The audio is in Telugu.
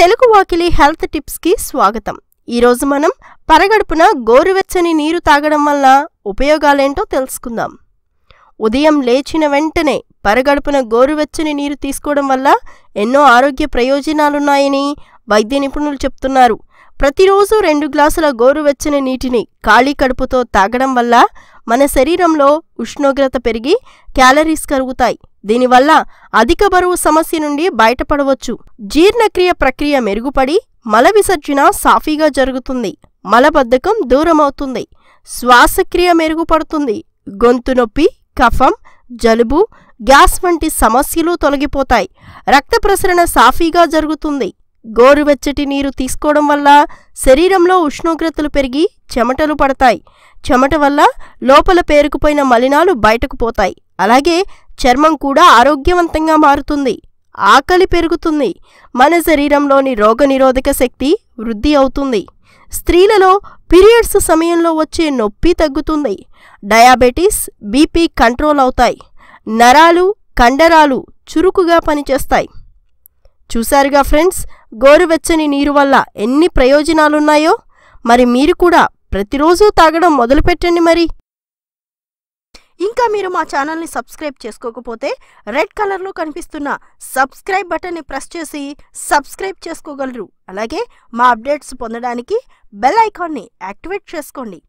తెలుగు వాకిలి హెల్త్ టిప్స్కి స్వాగతం ఈరోజు మనం పరగడుపున గోరువెచ్చని నీరు తాగడం వల్ల ఉపయోగాలేంటో తెలుసుకుందాం ఉదయం లేచిన వెంటనే పరగడుపున గోరువెచ్చని నీరు తీసుకోవడం వల్ల ఎన్నో ఆరోగ్య ప్రయోజనాలున్నాయని వైద్య నిపుణులు చెప్తున్నారు ప్రతిరోజు రెండు గ్లాసుల గోరువెచ్చని నీటిని ఖాళీ కడుపుతో తాగడం వల్ల మన శరీరంలో ఉష్ణోగ్రత పెరిగి క్యాలరీస్ కరుగుతాయి దీనివల్ల అధిక బరువు సమస్య నుండి బయటపడవచ్చు జీర్ణక్రియ ప్రక్రియ మెరుగుపడి మల విసర్జన సాఫీగా జరుగుతుంది మలబద్ధకం దూరమవుతుంది శ్వాసక్రియ మెరుగుపడుతుంది గొంతు నొప్పి కఫం జలుబు గ్యాస్ వంటి సమస్యలు తొలగిపోతాయి రక్త ప్రసరణ సాఫీగా జరుగుతుంది గోరువెచ్చటి నీరు తీసుకోవడం వల్ల శరీరంలో ఉష్ణోగ్రతలు పెరిగి చెమటలు పడతాయి చెమట వల్ల లోపల పేరుకుపోయిన మలినాలు బయటకు పోతాయి అలాగే చర్మం కూడా ఆరోగ్యవంతంగా మారుతుంది ఆకలి పెరుగుతుంది మన శరీరంలోని రోగనిరోధక శక్తి వృద్ధి అవుతుంది స్త్రీలలో పీరియడ్స్ సమయంలో వచ్చే నొప్పి తగ్గుతుంది డయాబెటీస్ బీపీ కంట్రోల్ అవుతాయి నరాలు కండరాలు చురుకుగా పనిచేస్తాయి చూశారుగా ఫ్రెండ్స్ గోరువెచ్చని నీరు వల్ల ఎన్ని ప్రయోజనాలున్నాయో మరి మీరు కూడా ప్రతిరోజు తాగడం మొదలుపెట్టండి మరి ఇంకా మీరు మా ఛానల్ని సబ్స్క్రైబ్ చేసుకోకపోతే రెడ్ కలర్లో కనిపిస్తున్న సబ్స్క్రైబ్ బటన్ని ప్రెస్ చేసి సబ్స్క్రైబ్ చేసుకోగలరు అలాగే మా అప్డేట్స్ పొందడానికి బెల్ ఐకాన్ని యాక్టివేట్ చేసుకోండి